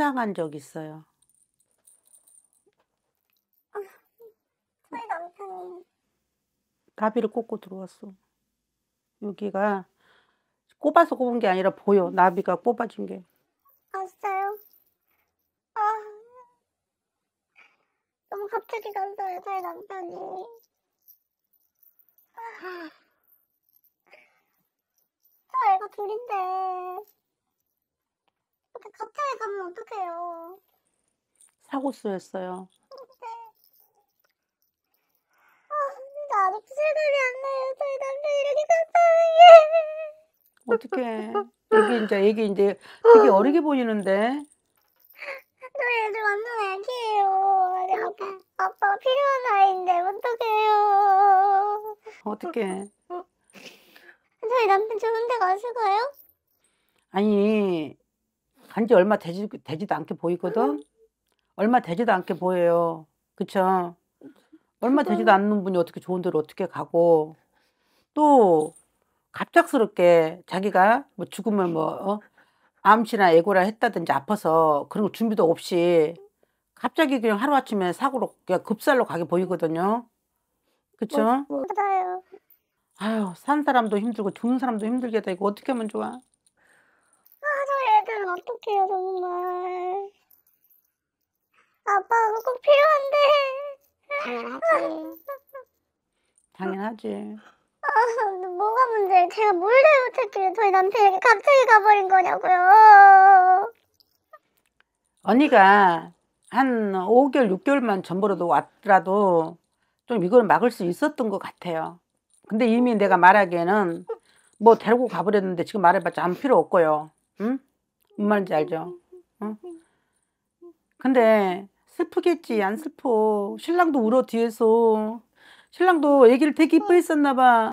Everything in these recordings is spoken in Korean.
상당한 적 있어요. 저희 남편이 나비를 꽂고 들어왔어. 여기가 꼽아서 꼽은 게 아니라 보여. 나비가 꼽아준 게. 아 진짜요? 아 너무 갑자기 간다요 저희 남편이. 아, 저 애가 둘인데 갑자기 가면 어떡해요. 사고수였어요. 네. 아, 나 아직 실감이 안 나요. 저희 남자 이렇게 감사해. 어떻게여기 이제 애기 이제 되게 어리게 보이는데. 저희 애들 완전 애기예요. 아빠 아빠가 필요한 아이인데 어떡해요. 어떻게 저희 남편 좋은 데 가실 거예요? 아니 간지 얼마 되지, 되지도 않게 보이거든? 음. 얼마 되지도 않게 보여요. 그쵸? 얼마 그러니까. 되지도 않는 분이 어떻게 좋은 데로 어떻게 가고 또 갑작스럽게 자기가 뭐죽으면뭐 어? 암시나 에고라 했다든지 아파서 그런 거 준비도 없이 갑자기 그냥 하루아침에 사고로 그냥 급살로 가게 보이거든요. 그쵸? 아 아유, 산 사람도 힘들고 죽는 사람도 힘들게 되고 어떻게 하면 좋아? 어떡해요, 정말. 아빠, 그꼭 필요한데. 당연하지. 당연하지. 아, 뭐가 문제예요? 제가 뭘 잘못했길래 저희 남편에 갑자기 가버린 거냐고요. 언니가 한 5개월, 6개월만 전보라도 왔더라도 좀 이걸 막을 수 있었던 것 같아요. 근데 이미 내가 말하기에는 뭐 데리고 가버렸는데 지금 말해봤자 아무 필요 없고요. 응? 뭔 말인지 알죠? 응? 어? 근데 슬프겠지 안 슬퍼 신랑도 울어 뒤에서 신랑도 얘기를 되게 이뻐했었나 봐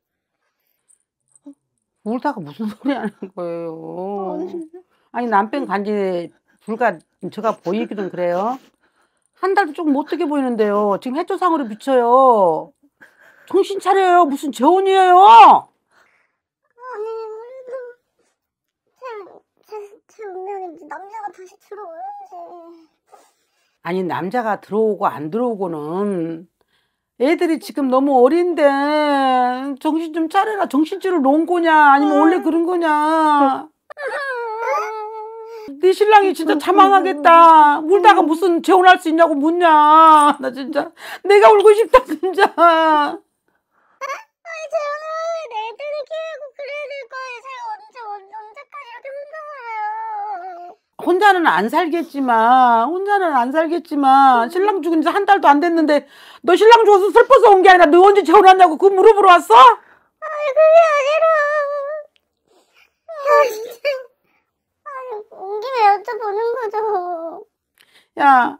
울다가 무슨 소리 하는 거예요. 아니 남편 간지 불가 제가 보이기도 그래요. 한 달도 조금 못되게 보이는데요. 지금 해초상으로 비쳐요. 정신 차려요. 무슨 재혼이에요. 아니 우리도 제제명히 남자가 다시 들어오는지. 아니 남자가 들어오고 안 들어오고는 애들이 지금 너무 어린데 정신 좀 차려라 정신줄을 놓은 거냐 아니면 원래 그런 거냐 네 신랑이 진짜 자만하겠다 울다가 무슨 재혼할 수 있냐고 묻냐 나 진짜 내가 울고 싶다 진짜 혼자는 안 살겠지만 혼자는 안 살겠지만 신랑 죽은 지 한 달도 안 됐는데 너 신랑 죽어서 슬퍼서 온 게 아니라 너 언제 재혼하냐고 그 물어보러 왔어? 아니 그게 아니라 아니 온 김에 여쭤보는 거죠 야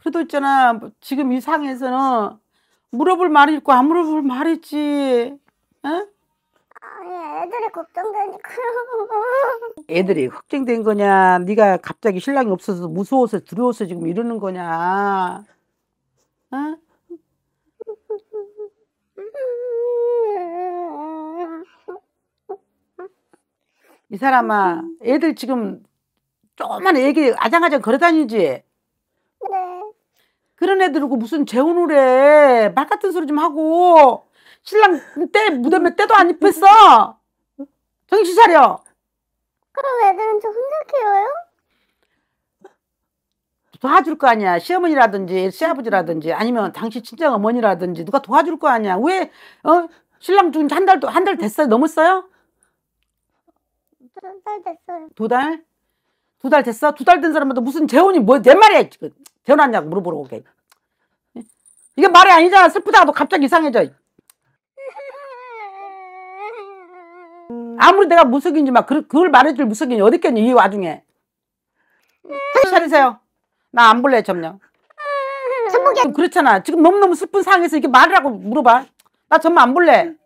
그래도 있잖아 뭐 지금 이 상에서는 물어볼 말이 있고 안 물어볼 말이 있지 응? 애들이 걱정되니까 애들이 걱정된 거냐 네가 갑자기 신랑이 없어서 무서워서 두려워서 지금 이러는 거냐 어? 이 사람아 애들 지금 조그만 애기 아장아장 걸어다니지 네 그런 애들하고 무슨 재혼을 해말 같은 소리 좀 하고 신랑 때 무덤에 때도 안 입혔어 정신 차려. 그럼 애들은 저 혼자 키워요? 도와줄 거 아니야. 시어머니라든지 시아버지라든지 아니면 당신 친정 어머니라든지 누가 도와줄 거 아니야. 왜 어? 신랑 죽은 지 한 달한달 됐어요? 넘었어요? 두 달 됐어요. 두 달? 두 달 됐어? 두 달 된 사람한테 무슨 재혼이 뭐내 말이야 재혼하냐고 물어보러 오게. 이게 말이 아니잖아. 슬프다가도 갑자기 이상해져. 아무리 내가 무속인지 막 그걸 말해줄 무속인이 어딨겠니 이 와중에 차리세요 나 안 볼래 점령 그렇잖아 지금 너무너무 슬픈 상황에서 이렇게 말을 하고 물어봐 나 점만 안 볼래